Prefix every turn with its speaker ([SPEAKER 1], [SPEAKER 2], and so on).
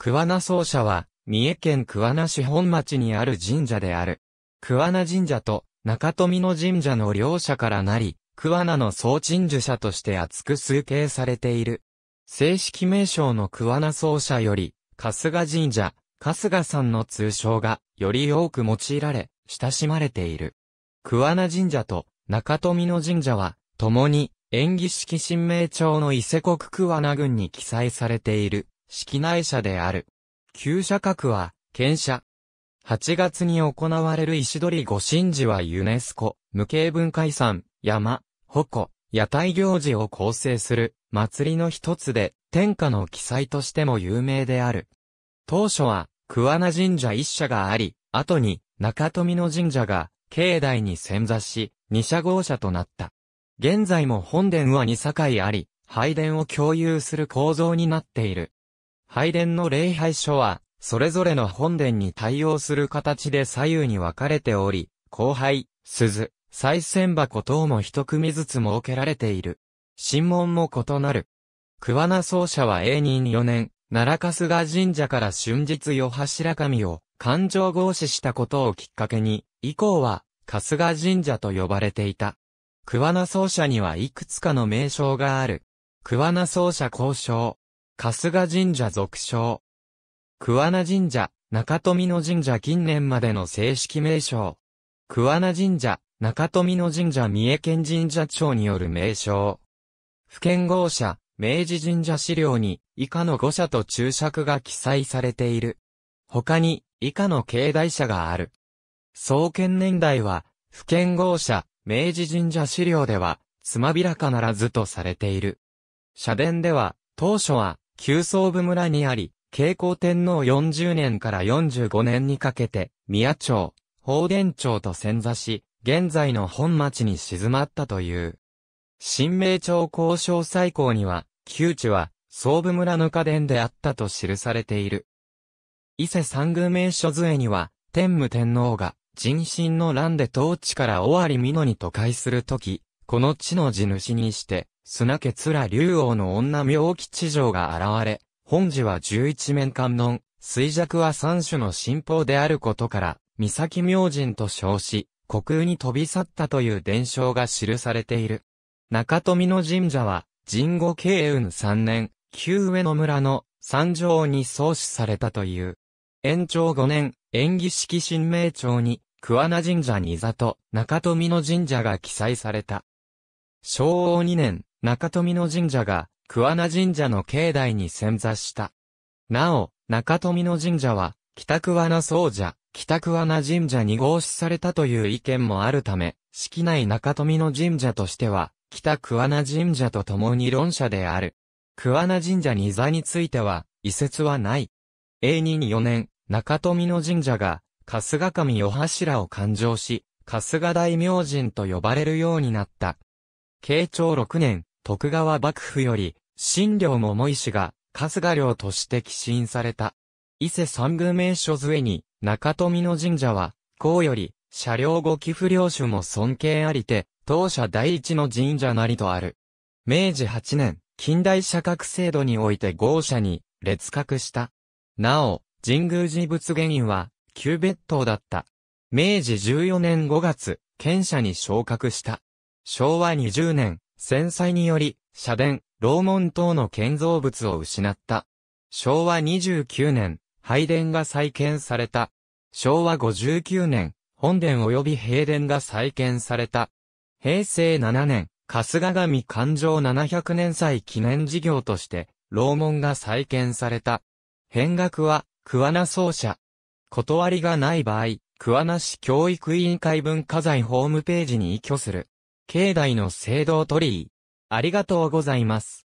[SPEAKER 1] 桑名奏者は、三重県桑名市本町にある神社である。桑名神社と中富野神社の両者からなり、桑名の総鎮守者として厚く崇敬されている。正式名称の桑名奏者より、春日神社、春日さんの通称がより多く用いられ、親しまれている。桑名神社と中富野神社は、共に、演起式神明朝の伊勢国桑名郡に記載されている。式内社である。旧社格は、県社。8月に行われる石取御神事はユネスコ、無形文化遺産、山、鉾、屋台行事を構成する祭りの一つで、天下の記載としても有名である。当初は、桑名神社一社があり、後に中富の神社が境内に潜座し、二社合社となった。現在も本殿は二境あり、拝殿を共有する構造になっている。拝殿の礼拝所は、それぞれの本殿に対応する形で左右に分かれており、後輩、鈴、再銭箱等も一組ずつ設けられている。神門も異なる。桑名奏者は永仁4年、奈良春日神社から春日夜柱神を勘定合祀したことをきっかけに、以降は春日神社と呼ばれていた。桑名奏者にはいくつかの名称がある。桑名奏者交渉。春日神社俗称。桑名神社、中富野神社近年までの正式名称。桑名神社、中富野神社三重県神社庁による名称。府県号社、明治神社資料に以下の五社と注釈が記載されている。他に以下の境内社がある。創建年代は、府県号社、明治神社資料では、つまびらかならずとされている。社殿では、当初は、旧総部村にあり、慶光天皇40年から45年にかけて、宮町、宝殿町と潜座し、現在の本町に静まったという。新名町交渉最高には、旧地は、総部村の家殿であったと記されている。伊勢三宮名所杖には、天武天皇が、人心の乱で統治から尾張美濃に都会するとき、この地の地主にして、砂家面竜王の女妙吉城が現れ、本寺は十一面観音、衰弱は三種の神宝であることから、三崎明神と称し、虚空に飛び去ったという伝承が記されている。中富の神社は、神後慶雲三年、旧上野村の三条に創始されたという。延長五年、演義式神明町に、桑名神社に座と中富の神社が記載された。昭和二年、中富野神社が桑名神社の境内に潜座した。なお、中富野神社は北桑名総社、北桑名神社に合祀されたという意見もあるため、式内中富野神社としては、北桑名神社と共に論者である。桑名神社に座については、遺説はない。永任4年、中富野神社が、春日神お柱を勘定し、春日大明神と呼ばれるようになった。慶長6年、徳川幕府より、新領桃石が、春日領として寄進された。伊勢三宮名所杖に、中富の神社は、公より、車両後寄付領主も尊敬ありて、当社第一の神社なりとある。明治8年、近代社格制度において豪社に、列格した。なお、神宮寺仏原因は、旧別当だった。明治14年5月、県社に昇格した。昭和20年、戦災により、社殿、楼門等の建造物を失った。昭和29年、拝殿が再建された。昭和59年、本殿及び平殿が再建された。平成7年、春日神環状700年祭記念事業として、楼門が再建された。変額は、桑名奏者。断りがない場合、桑名市教育委員会文化財ホームページに移居する。境内の聖堂鳥居。ありがとうございます。